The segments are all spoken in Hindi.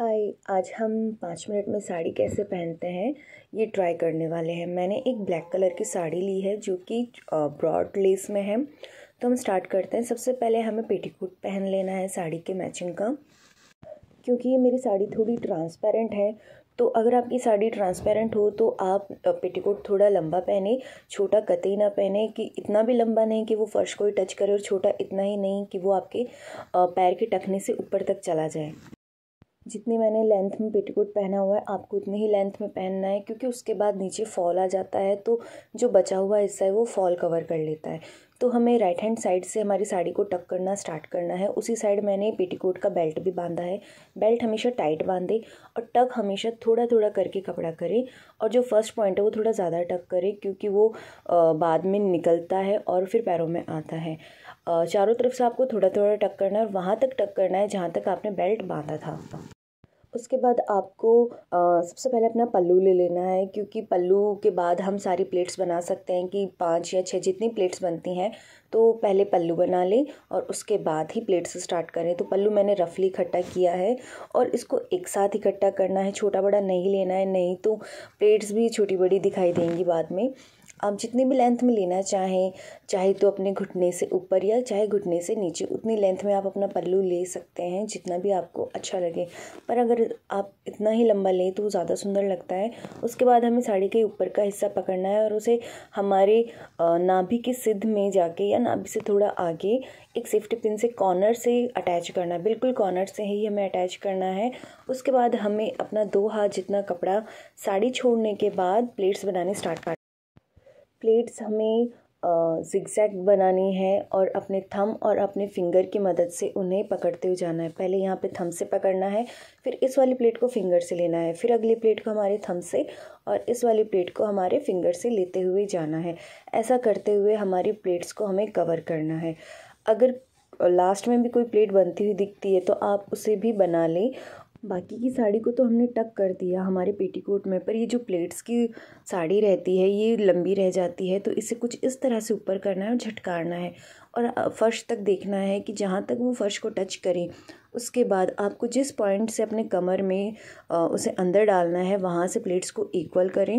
हाय आज हम पाँच मिनट में साड़ी कैसे पहनते हैं ये ट्राई करने वाले हैं मैंने एक ब्लैक कलर की साड़ी ली है जो कि ब्रॉड लेस में है तो हम स्टार्ट करते हैं सबसे पहले हमें पेटीकोट पहन लेना है साड़ी के मैचिंग का क्योंकि ये मेरी साड़ी थोड़ी ट्रांसपेरेंट है तो अगर आपकी साड़ी ट्रांसपेरेंट हो तो आप पेटीकोट थोड़ा लंबा पहने छोटा कतई ना पहने कि इतना भी लंबा नहीं कि वो फर्श को ही टच करे और छोटा इतना ही नहीं कि वो आपके पैर के टखने से ऊपर तक चला जाए जितनी मैंने लेंथ में पेटीकोट पहना हुआ है आपको उतनी ही लेंथ में पहनना है क्योंकि उसके बाद नीचे फॉल आ जाता है तो जो बचा हुआ हिस्सा है वो फॉल कवर कर लेता है तो हमें राइट हैंड साइड से हमारी साड़ी को टक करना स्टार्ट करना है उसी साइड मैंने पेटीकोट का बेल्ट भी बांधा है बेल्ट हमेशा टाइट बांधे और टक हमेशा थोड़ा थोड़ा करके कपड़ा करें और जो फर्स्ट पॉइंट है वो थोड़ा ज़्यादा टक करें क्योंकि वो बाद में निकलता है और फिर पैरों में आता है चारों तरफ से आपको थोड़ा थोड़ा टक करना है और वहाँ तक टक करना है जहाँ तक आपने बेल्ट बांधा था उसके बाद आपको सबसे पहले अपना पल्लू ले लेना है क्योंकि पल्लू के बाद हम सारी प्लेट्स बना सकते हैं कि पाँच या छः जितनी प्लेट्स बनती हैं तो पहले पल्लू बना लें और उसके बाद ही प्लेट्स स्टार्ट करें तो पल्लू मैंने रफली इकट्ठा किया है और इसको एक साथ इकट्ठा करना है छोटा बड़ा नहीं लेना है नहीं तो प्लेट्स भी छोटी बड़ी दिखाई देंगी बाद में आप जितनी भी लेंथ में लेना चाहें चाहे तो अपने घुटने से ऊपर या चाहे घुटने से नीचे उतनी लेंथ में आप अपना पल्लू ले सकते हैं जितना भी आपको अच्छा लगे पर अगर आप इतना ही लंबा लें तो ज़्यादा सुंदर लगता है उसके बाद हमें साड़ी के ऊपर का हिस्सा पकड़ना है और उसे हमारे नाभि के सिद्ध में जाके या नाभि से थोड़ा आगे एक सेफ्टी पिन से कॉर्नर से अटैच करना है बिल्कुल कॉर्नर से ही हमें अटैच करना है उसके बाद हमें अपना दो हाथ जितना कपड़ा साड़ी छोड़ने के बाद प्लेट्स बनाने स्टार्ट कर प्लेट्स हमें जिगजैग बनानी है और अपने थम और अपने फिंगर की मदद से उन्हें पकड़ते हुए जाना है पहले यहाँ पे थम से पकड़ना है फिर इस वाली प्लेट को फिंगर से लेना है फिर अगली प्लेट को हमारे थम से और इस वाली प्लेट को हमारे फिंगर से लेते हुए जाना है ऐसा करते हुए हमारी प्लेट्स को हमें कवर करना है अगर लास्ट में भी कोई प्लेट बनती हुई दिखती है तो आप उसे भी बना लें बाकी की साड़ी को तो हमने टक कर दिया हमारे पेटीकोट में पर ये जो प्लेट्स की साड़ी रहती है ये लंबी रह जाती है तो इसे कुछ इस तरह से ऊपर करना है और झटकारना है और फ़र्श तक देखना है कि जहाँ तक वो फ़र्श को टच करे उसके बाद आपको जिस पॉइंट से अपने कमर में उसे अंदर डालना है वहाँ से प्लेट्स को इक्वल करें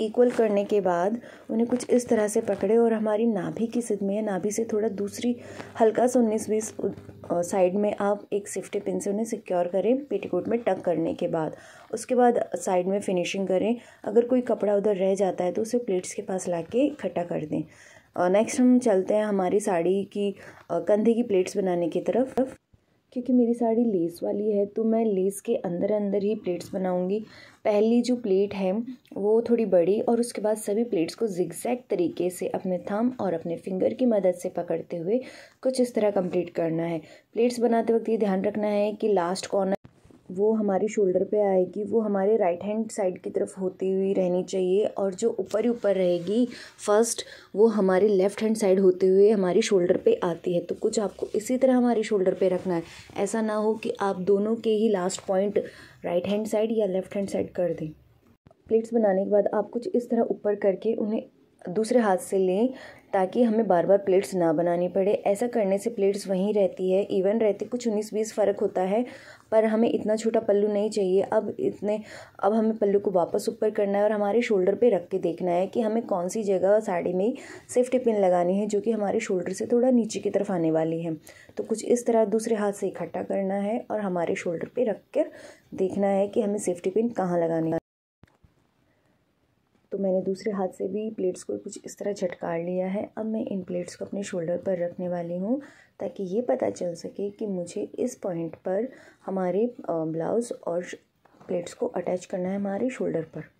इक्वल करने के बाद उन्हें कुछ इस तरह से पकड़े और हमारी नाभि की सिद्ध में नाभि से थोड़ा दूसरी हल्का सा उन्नीस बीस साइड में आप एक सेफ्टी पिन से उन्हें सिक्योर करें पेटीकोट में टक करने के बाद उसके बाद साइड में फिनिशिंग करें अगर कोई कपड़ा उधर रह जाता है तो उसे प्लेट्स के पास ला के इकट्ठा कर दें नेक्स्ट हम चलते हैं हमारी साड़ी की कंधे की प्लेट्स बनाने की तरफ क्योंकि मेरी साड़ी लेस वाली है तो मैं लेस के अंदर अंदर ही प्लेट्स बनाऊंगी पहली जो प्लेट है वो थोड़ी बड़ी और उसके बाद सभी प्लेट्स को जिक्जैक्ट तरीके से अपने थम और अपने फिंगर की मदद से पकड़ते हुए कुछ इस तरह कंप्लीट करना है प्लेट्स बनाते वक्त ये ध्यान रखना है कि लास्ट कॉर्नर वो हमारे शोल्डर पे आएगी वो हमारे राइट हैंड साइड की तरफ होती हुई रहनी चाहिए और जो ऊपर ही ऊपर रहेगी फर्स्ट वो हमारे लेफ़्ट हैंड साइड होते हुए हमारे शोल्डर पे आती है तो कुछ आपको इसी तरह हमारे शोल्डर पे रखना है ऐसा ना हो कि आप दोनों के ही last point right hand side या लेफ़्ट हैंड साइड कर दें प्लेट्स बनाने के बाद आप कुछ इस तरह ऊपर करके उन्हें दूसरे हाथ से लें ताकि हमें बार बार प्लेट्स ना बनानी पड़े ऐसा करने से प्लेट्स वहीं रहती है इवन रहती कुछ उन्नीस बीस फ़र्क होता है पर हमें इतना छोटा पल्लू नहीं चाहिए अब इतने अब हमें पल्लू को वापस ऊपर करना है और हमारे शोल्डर पे रख के देखना है कि हमें कौन सी जगह साड़ी में सेफ्टी पिन लगानी है जो कि हमारे शोल्डर से थोड़ा नीचे की तरफ आने वाली है तो कुछ इस तरह दूसरे हाथ से इकट्ठा करना है और हमारे शोल्डर पर रख कर देखना है कि हमें सेफ्टी पिन कहाँ लगानी है तो मैंने दूसरे हाथ से भी प्लेट्स को कुछ इस तरह झटकार लिया है अब मैं इन प्लेट्स को अपने शोल्डर पर रखने वाली हूँ ताकि ये पता चल सके कि मुझे इस पॉइंट पर हमारे ब्लाउज़ और प्लेट्स को अटैच करना है हमारे शोल्डर पर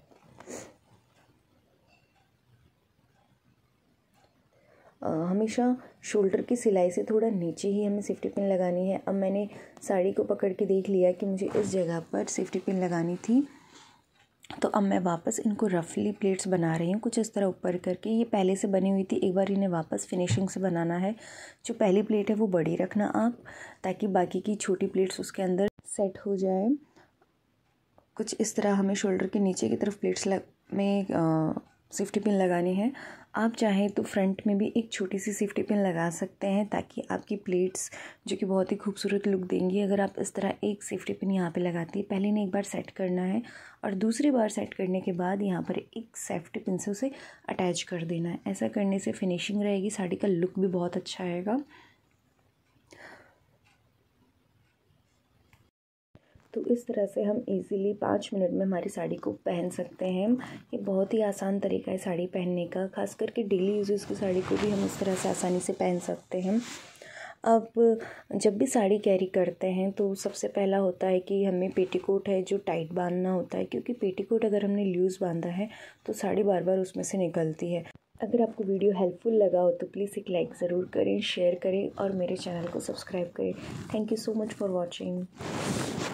हमेशा शोल्डर की सिलाई से थोड़ा नीचे ही हमें सेफ्टी पिन लगानी है अब मैंने साड़ी को पकड़ के देख लिया कि मुझे इस जगह पर सेफ्टी पिन लगानी थी तो अब मैं वापस इनको रफली प्लेट्स बना रही हूँ कुछ इस तरह ऊपर करके ये पहले से बनी हुई थी एक बार इन्हें वापस फिनिशिंग से बनाना है जो पहली प्लेट है वो बड़ी रखना आप ताकि बाकी की छोटी प्लेट्स उसके अंदर सेट हो जाए कुछ इस तरह हमें शोल्डर के नीचे की तरफ प्लेट्स में आ, सेफ्टी पिन लगानी है आप चाहें तो फ्रंट में भी एक छोटी सी सेफ्टी पिन लगा सकते हैं ताकि आपकी प्लेट्स जो कि बहुत ही खूबसूरत लुक देंगी अगर आप इस तरह एक सेफ्टी पिन यहाँ पे लगाती है पहले ने एक बार सेट करना है और दूसरी बार सेट करने के बाद यहाँ पर एक सेफ्टी पिन से उसे अटैच कर देना है ऐसा करने से फिनिशिंग रहेगी साड़ी का लुक भी बहुत अच्छा आएगा तो इस तरह से हम इजीली पाँच मिनट में हमारी साड़ी को पहन सकते हैं ये बहुत ही आसान तरीका है साड़ी पहनने का खास करके डेली यूजेस की साड़ी को भी हम इस तरह से आसानी से पहन सकते हैं अब जब भी साड़ी कैरी करते हैं तो सबसे पहला होता है कि हमें पेटीकोट है जो टाइट बांधना होता है क्योंकि पेटीकोट अगर हमने लूज़ बांधा है तो साड़ी बार बार उसमें से निकलती है अगर आपको वीडियो हेल्पफुल लगा हो तो प्लीज़ एक लाइक ज़रूर करें शेयर करें और मेरे चैनल को सब्सक्राइब करें thank you so much for watching